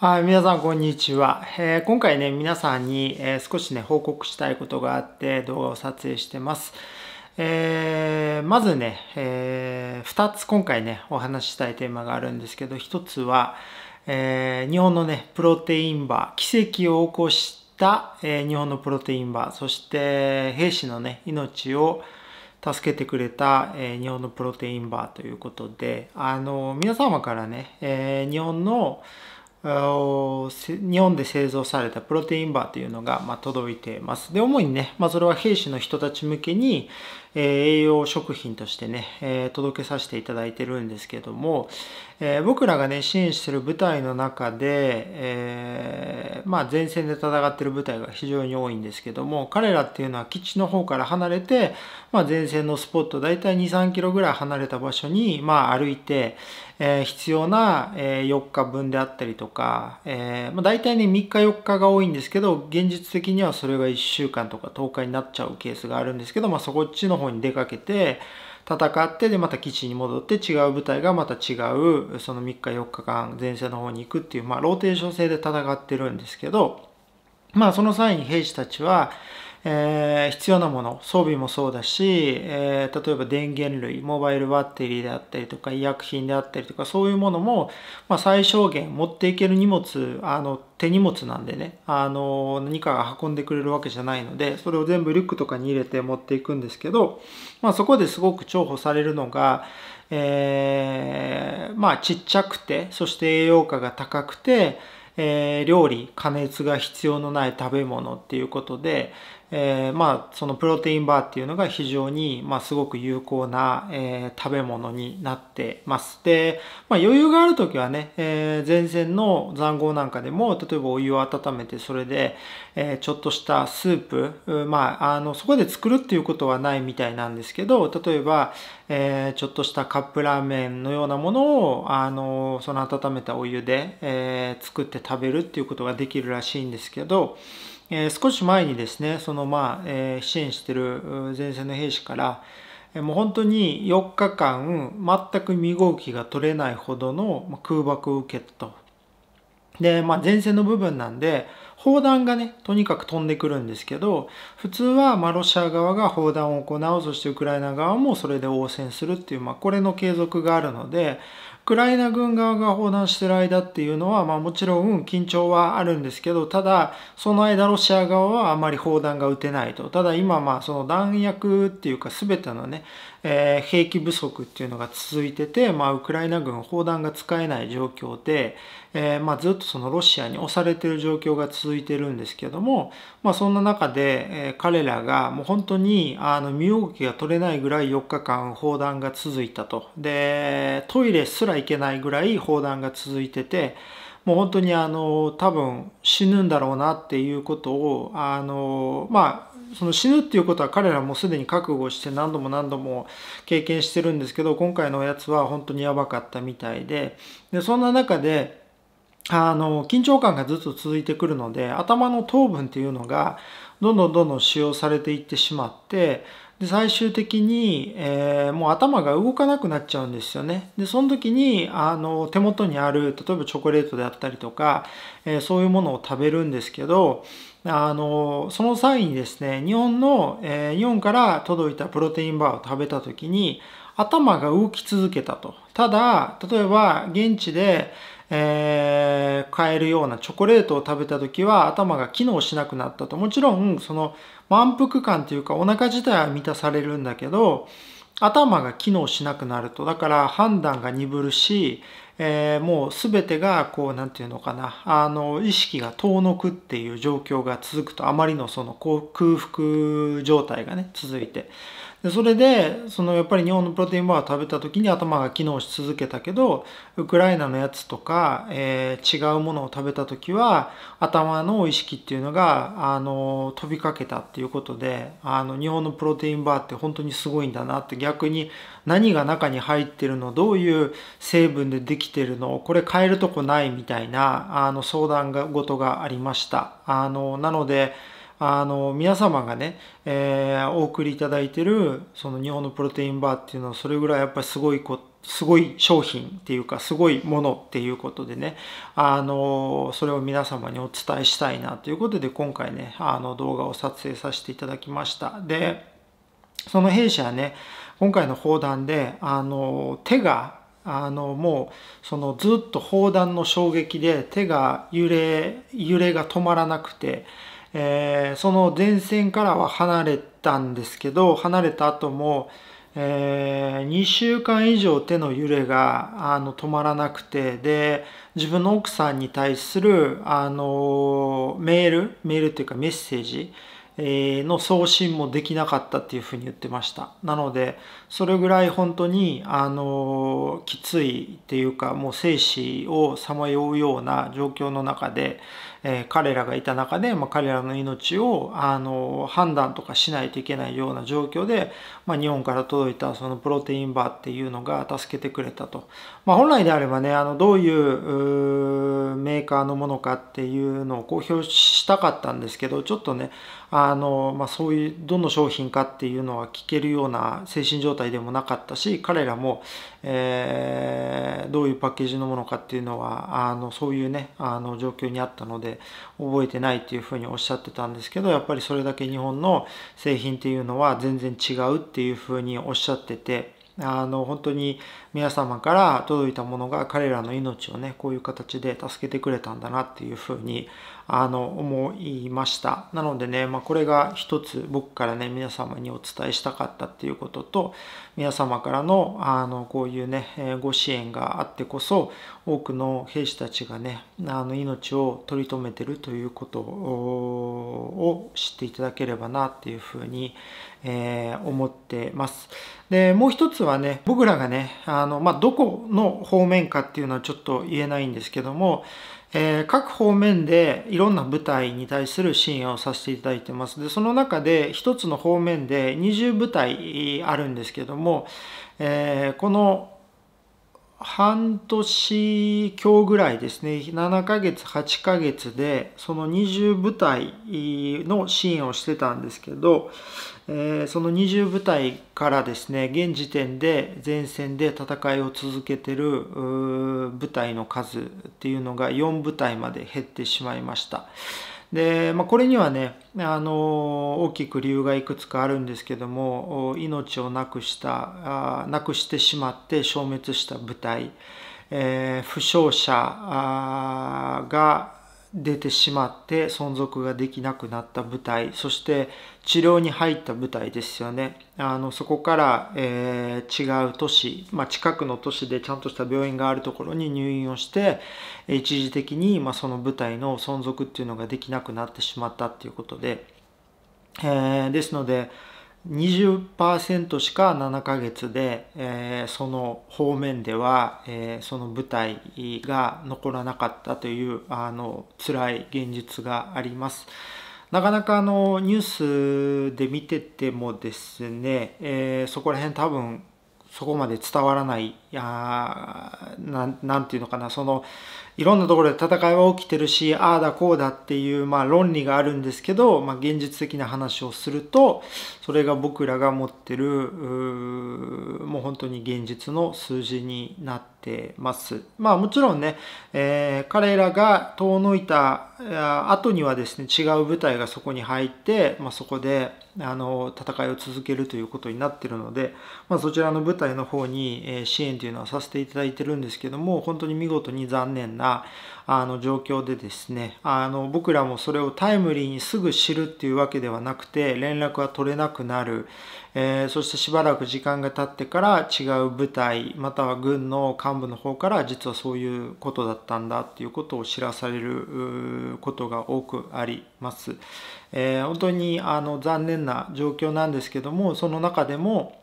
はい、皆さんこんにちは。えー、今回ね、皆さんに、えー、少しね、報告したいことがあって動画を撮影してます。えー、まずね、え2つ今回ね、お話ししたいテーマがあるんですけど、1つは、え日本のね、プロテインバー、奇跡を起こした、え日本のプロテインバー、そして兵士のね、命を助けてくれた、え日本のプロテインバーということで、あの皆様からね、え日本の日本で製造されたプロテインバーというのが、ま届いてます。で、主にね、まあ、それは兵士の人たち向けに、え栄養食品としてね、え届けさせていただいてるんですけども、え僕らがね、支援してる部隊の中で、えまあ、前線で戦ってる部隊が非常に多いんですけども、彼らっていうのは基地の方から離れて、まあ、前線のスポット、大体2、3キロぐらい離れた場所に、まあ、歩いて、え必要な、え4日分であったりとか、えーまあ、大体ね、3日4日が多いんですけど、現実的にはそれが1週間とか10日になっちゃうケースがあるんですけど、まあ、そこっちの方に出かけて、戦って、で、また基地に戻って、違う部隊がまた違う、その3日4日間前線の方に行くっていう、まあ、ローテーション制で戦ってるんですけど、まあ、その際に兵士たちは、えー、必要なもの、装備もそうだし、えー、例えば電源類、モバイルバッテリーであったりとか、医薬品であったりとか、そういうものも、まあ、最小限持っていける荷物、あの、手荷物なんでね、あの、何かが運んでくれるわけじゃないので、それを全部リュックとかに入れて持っていくんですけど、まあ、そこですごく重宝されるのが、えー、まあ、ちっちゃくて、そして栄養価が高くて、えー、料理、加熱が必要のない食べ物っていうことで、えー、まあそのプロテインバーっていうのが非常にまあすごく有効な、えー、食べ物になってます。で、まあ、余裕がある時はね、えー、前線の残豪なんかでも例えばお湯を温めてそれで、えー、ちょっとしたスープ、まあ、あのそこで作るっていうことはないみたいなんですけど例えば、えー、ちょっとしたカップラーメンのようなものをあのその温めたお湯で、えー、作って食べるっていうことができるらしいんですけどえ少し前にですね、そのまあ、え支援してる前線の兵士から、もう本当に4日間全く身動きが取れないほどの空爆を受けたと。で、まあ、前線の部分なんで、砲弾がね、とにかく飛んでくるんですけど、普通は、まロシア側が砲弾を行う、そしてウクライナ側もそれで応戦するっていう、まあ、これの継続があるので、クライナ軍側が砲弾してる間っていうのは、まあ、もちろん緊張はあるんですけどただその間ロシア側はあまり砲弾が撃てないとただ今まあその弾薬っていうか全てのねえー、兵器不足っていうのが続いてて、まあ、ウクライナ軍砲弾が使えない状況で、えー、まあ、ずっとそのロシアに押されてる状況が続いてるんですけども、まあ、そんな中で、えー、彼らがもう本当にあの身動きが取れないぐらい4日間砲弾が続いたとでトイレすら行けないぐらい砲弾が続いててもう本当にあの多分死ぬんだろうなっていうことをあのまあその死ぬっていうことは彼らもすでに覚悟して何度も何度も経験してるんですけど今回のおやつは本当にやばかったみたいででそんな中であの緊張感がずっと続いてくるので頭の糖分っていうのがどんどんどんどん使用されていってしまってで最終的に、えー、もう頭が動かなくなっちゃうんですよね。で、その時に、あの、手元にある、例えばチョコレートであったりとか、えー、そういうものを食べるんですけど、あの、その際にですね、日本の、えー、日本から届いたプロテインバーを食べた時に、頭が動き続けたと。ただ、例えば現地で、えー、買えるようなチョコレートを食べた時は頭が機能しなくなったと。もちろん、その満腹感というかお腹自体は満たされるんだけど、頭が機能しなくなると、だから判断が鈍るし、えー、もうすべてが、こう、なんていうのかな、あの、意識が遠のくっていう状況が続くと、あまりのその空腹状態がね、続いて。でそれでそのやっぱり日本のプロテインバーを食べた時に頭が機能し続けたけどウクライナのやつとか、えー、違うものを食べた時は頭の意識っていうのがあの飛びかけたっていうことであの日本のプロテインバーって本当にすごいんだなって逆に何が中に入ってるのどういう成分でできてるのこれ変えるとこないみたいなあの相談がごとがありました。あのなのであの皆様がね、えー、お送りいただいてるその日本のプロテインバーっていうのはそれぐらいやっぱりすごいこすごい商品っていうかすごいものっていうことでねあのそれを皆様にお伝えしたいなということで今回ねあの動画を撮影させていただきましたでその弊社はね今回の砲弾であの手があのもうそのずっと砲弾の衝撃で手が揺れ揺れが止まらなくてえー、その前線からは離れたんですけど離れた後も、えー、2週間以上手の揺れがあの止まらなくてで自分の奥さんに対するあのメールメールっていうかメッセージの送信もできなかったっていうふうに言ってました。なので、それぐらい本当に、あの、きついっていうか、もう生死をさまようような状況の中で、えー、彼らがいた中で、まあ、彼らの命をあの判断とかしないといけないような状況で、まあ、日本から届いたそのプロテインバーっていうのが助けてくれたと、まあ、本来であればねあのどういうメーカーのものかっていうのを公表したかったんですけどちょっとねあの、まあ、そういうどの商品かっていうのは聞けるような精神状態でもなかったし彼らも、えー、どういうパッケージのものかっていうのはあのそういうねあの状況にあったので覚えてないっていうふうにおっしゃってたんですけどやっぱりそれだけ日本の製品っていうのは全然違うっていうふうにおっしゃってて。あの本当に皆様から届いたものが彼らの命をねこういう形で助けてくれたんだなっていうふうにあの思いましたなのでね、まあ、これが一つ僕からね皆様にお伝えしたかったっていうことと皆様からのあのこういうね、えご支援があってこそ多くの兵士たちがねあの命を取り留めてるということを知っていただければなっていうふうに、えー、思ってます。でもう一つはね僕らがねあの、まあ、どこの方面かっていうのはちょっと言えないんですけどもえー、各方面でいろんな舞台に対する支援をさせていただいてます。で、その中で一つの方面で20舞台あるんですけども、えー、この半年強ぐらいですね、7ヶ月、8ヶ月で、その20部隊の支援をしてたんですけど、えー、その20部隊からですね、現時点で前線で戦いを続けてる部隊の数っていうのが4部隊まで減ってしまいました。で、まあ、これにはね、あの大きく理由がいくつかあるんですけども命をなくしたあなくしてしまって消滅した部隊、えー、負傷者が出てしまって存続ができなくなった舞台そして治療に入った舞台ですよねあのそこから、えー、違う都市、まあ、近くの都市でちゃんとした病院があるところに入院をして一時的に、まあ、その舞台の存続っていうのができなくなってしまったっていうことで、えー、ですので20%しか7ヶ月で、えー、その方面では、えー、その舞台が残らなかったというあの辛い現実があります。なかなかあのニュースで見ててもですね、えー、そこら辺多分そこまで伝わらない、いやなんていうのかな、その、いろんなところで戦いは起きてるし、ああだこうだっていう、まあ論理があるんですけど、まあ現実的な話をすると、それが僕らが持ってる、もう本当に現実の数字になってます。まあもちろんね、えー、彼らが遠のいた後にはですね、違う部隊がそこに入って、まあそこで、あの、戦いを続けるということになってるので、まあそちらの部隊の方に支援というのはさせていただいてるんですけども、本当に見事に残念ななあの状況でですねあの僕らもそれをタイムリーにすぐ知るっていうわけではなくて連絡が取れなくなる、えー、そしてしばらく時間が経ってから違う部隊または軍の幹部の方から実はそういうことだったんだっていうことを知らされることが多くあります。えー、本当にあの残念な状況なんですけどもその中でも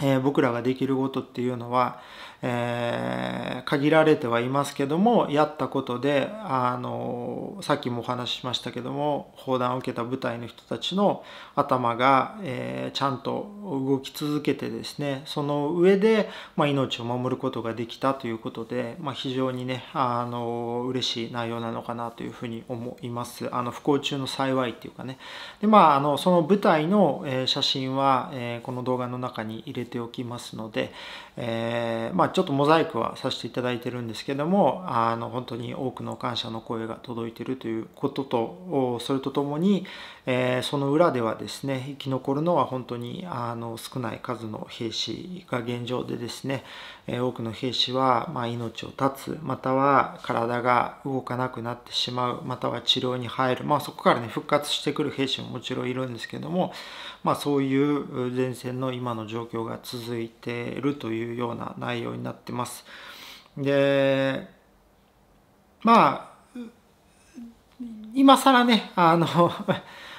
えー、僕らができることっていうのは、えー、限られてはいますけどもやったことで、あのさっきもお話ししましたけども砲弾を受けた部隊の人たちの頭が、えー、ちゃんと動き続けてですねその上で、まあ、命を守ることができたということで、まあ、非常にね、あのー、嬉しい内容なのかなというふうに思いますあの不幸中の幸いっていうかねで、まあ、あのその部隊の、え写真は、えこの動画の中に入れ入れておきますので、えー、まあ、ちょっとモザイクはさせていただいてるんですけどもあの本当に多くの感謝の声が届いてるということとそれとともに、えー、その裏ではですね生き残るのは本当にあの少ない数の兵士が現状でですね、えー、多くの兵士は、まあ、命を絶つまたは体が動かなくなってしまうまたは治療に入る、まあ、そこからね復活してくる兵士ももちろんいるんですけども、まあ、そういう前線の今の状況が続いているというような内容になってます。でまあ今更ねあの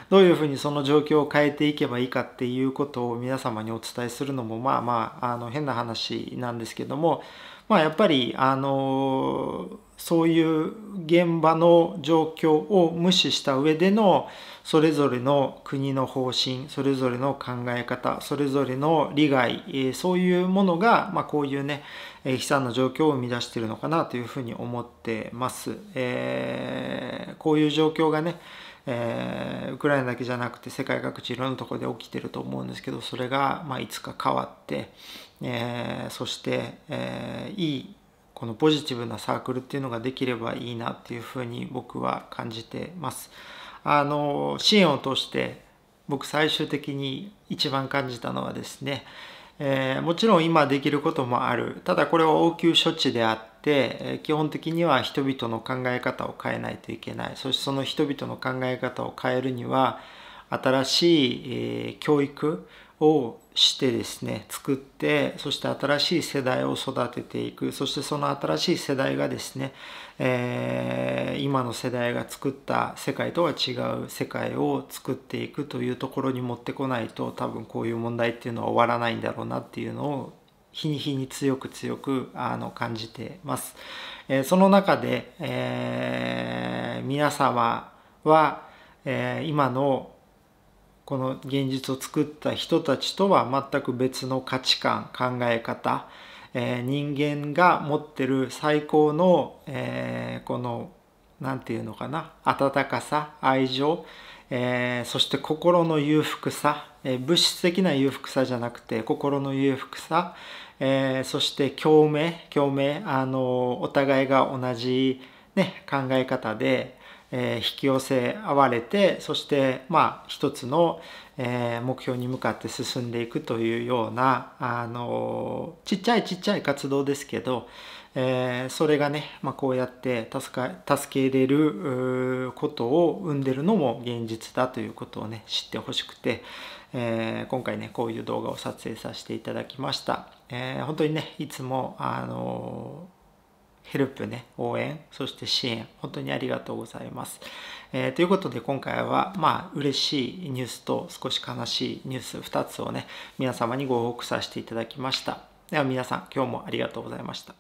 どういうふうにその状況を変えていけばいいかっていうことを皆様にお伝えするのもまあまああの変な話なんですけども、まあ、やっぱりあのそういう現場の状況を無視した上でのそれぞれの国の方針それぞれの考え方それぞれの利害そういうものが、まあ、こういうね悲惨な状況を生み出しているのかなというふうに思ってます。えー、こういう状況がねえー、ウクライナだけじゃなくて世界各地いろんなとこで起きてると思うんですけどそれが、まあ、いつか変わって、えー、そして、えー、いいこのポジティブなサークルっていうのができればいいなっていうふうに僕は感じてます。あの支援を通して僕最終的に一番感じたのはですねえー、もちろん今できることもあるただこれは応急処置であって、え基本的には人々の考え方を変えないといけないそしてその人々の考え方を変えるには新しい、えー、教育をしてですね作ってそして新しい世代を育てていくそしてその新しい世代がですね、えー、今の世代が作った世界とは違う世界を作っていくというところに持ってこないと多分こういう問題っていうのは終わらないんだろうなっていうのを日に日に強く強くあの感じてます。えー、その中で、えー、皆様は、え今のこの現実を作った人たちとは全く別の価値観考え方、えー、人間が持ってる最高の、えー、この何て言うのかな温かさ愛情、えー、そして心の裕福さ、え物質的な裕福さじゃなくて心の裕福さ、えそして共鳴共鳴あのお互いが同じ、ね、考え方で、え引き寄せ合われてそしてまあ一つの、え目標に向かって進んでいくというようなあのちっちゃいちっちゃい活動ですけど、えそれがね、まあ、こうやって助か助けれることを生んでるのも現実だということをね知ってほしくて、え今回ねこういう動画を撮影させていただきました。えー、本当にねいつもあのヘルプね、応援、そして支援、本当にありがとうございます。えー、ということで今回は、まあ、嬉しいニュースと少し悲しいニュース2つをね、皆様にご報告させていただきました。では皆さん、今日もありがとうございました。